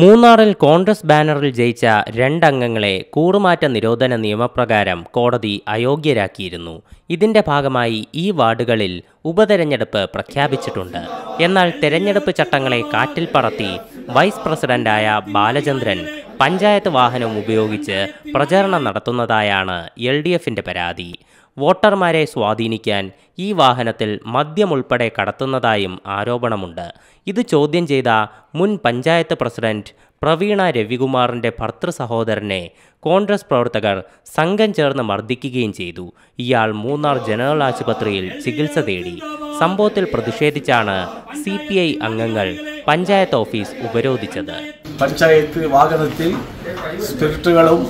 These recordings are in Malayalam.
മൂന്നാറിൽ കോൺഗ്രസ് ബാനറിൽ ജയിച്ച രണ്ടംഗങ്ങളെ കൂറുമാറ്റ നിരോധന നിയമപ്രകാരം കോടതി അയോഗ്യരാക്കിയിരുന്നു ഇതിന്റെ ഭാഗമായി ഈ വാർഡുകളിൽ ഉപതെരഞ്ഞെടുപ്പ് പ്രഖ്യാപിച്ചിട്ടുണ്ട് എന്നാൽ തെരഞ്ഞെടുപ്പ് ചട്ടങ്ങളെ കാറ്റിൽ പറത്തി വൈസ് പ്രസിഡന്റായ ബാലചന്ദ്രൻ പഞ്ചായത്ത് വാഹനം ഉപയോഗിച്ച് പ്രചരണം നടത്തുന്നതായാണ് എൽ പരാതി വോട്ടർമാരെ സ്വാധീനിക്കാൻ ഈ വാഹനത്തിൽ മദ്യമുൾപ്പെടെ കടത്തുന്നതായും ആരോപണമുണ്ട് ഇത് ചോദ്യം ചെയ്ത മുൻ പഞ്ചായത്ത് പ്രസിഡന്റ് പ്രവീണ രവികുമാറിന്റെ ഭർത്തൃ സഹോദരനെ കോൺഗ്രസ് പ്രവർത്തകർ സംഘം ചേർന്ന് മർദ്ദിക്കുകയും ചെയ്തു ഇയാൾ മൂന്നാർ ജനറൽ ആശുപത്രിയിൽ ചികിത്സ തേടി സംഭവത്തിൽ പ്രതിഷേധിച്ചാണ് സി പി ഐ അംഗങ്ങൾ പഞ്ചായത്ത് ഓഫീസ് ഉപരോധിച്ചത് പഞ്ചായത്ത് വാഹനത്തിൽ സ്പിരിറ്റുകളും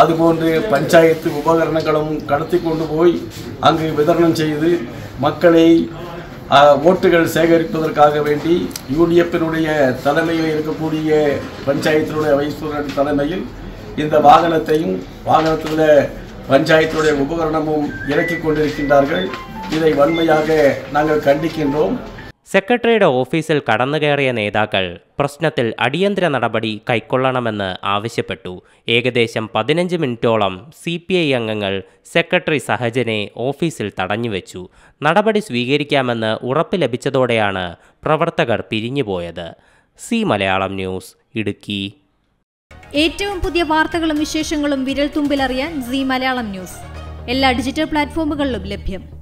அதுபோன்று பஞ்சாயத்து உபகரணங்களும் கடத்தி கொண்டு போய் அங்கு விதரணம் செய்து மக்களை ஓட்டுகள் சேகரிப்பதற்காக வேண்டி யூடிஎஃபினுடைய தலைமையில் இருக்கக்கூடிய பஞ்சாயத்தினுடைய வைஸ்வரன் தலைமையில் இந்த வாகனத்தையும் வாகனத்தில் பஞ்சாயத்தினுடைய உபகரணமும் இறக்கி கொண்டிருக்கின்றார்கள் இதை வன்மையாக நாங்கள் கண்டிக்கின்றோம் സെക്രട്ടറിയുടെ ഓഫീസിൽ കടന്നുകയറിയ നേതാക്കൾ പ്രശ്നത്തിൽ അടിയന്തര നടപടി കൈക്കൊള്ളണമെന്ന് ആവശ്യപ്പെട്ടു ഏകദേശം പതിനഞ്ച് മിനിറ്റോളം സി പി ഐ അംഗങ്ങൾ സെക്രട്ടറി സഹജനെ ഓഫീസിൽ തടഞ്ഞുവെച്ചു നടപടി സ്വീകരിക്കാമെന്ന് ഉറപ്പ് ലഭിച്ചതോടെയാണ് പ്രവർത്തകർ പിരിഞ്ഞുപോയത് സി മലയാളം ന്യൂസ് ഇടുക്കി ഏറ്റവും പുതിയ വാർത്തകളും വിശേഷങ്ങളും വിരൽ തുമ്പിലറിയാൻ സി മലയാളം ന്യൂസ് എല്ലാ ഡിജിറ്റൽ പ്ലാറ്റ്ഫോമുകളിലും ലഭ്യം